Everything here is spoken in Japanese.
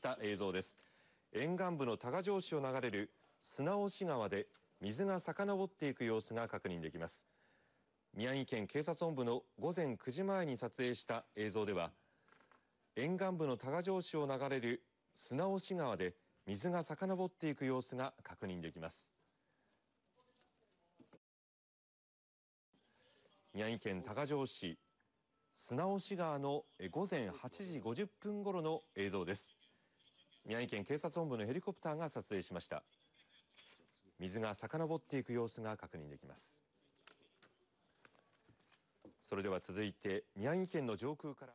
た映像です沿岸部の多賀城市を流れる砂押川で水が遡っていく様子が確認できます宮城県警察本部の午前9時前に撮影した映像では沿岸部の多賀城市を流れる砂押川で水が遡っていく様子が確認できます宮城県多賀城市砂押川の午前8時50分頃の映像です宮城県警察本部のヘリコプターが撮影しました水が遡っていく様子が確認できますそれでは続いて宮城県の上空から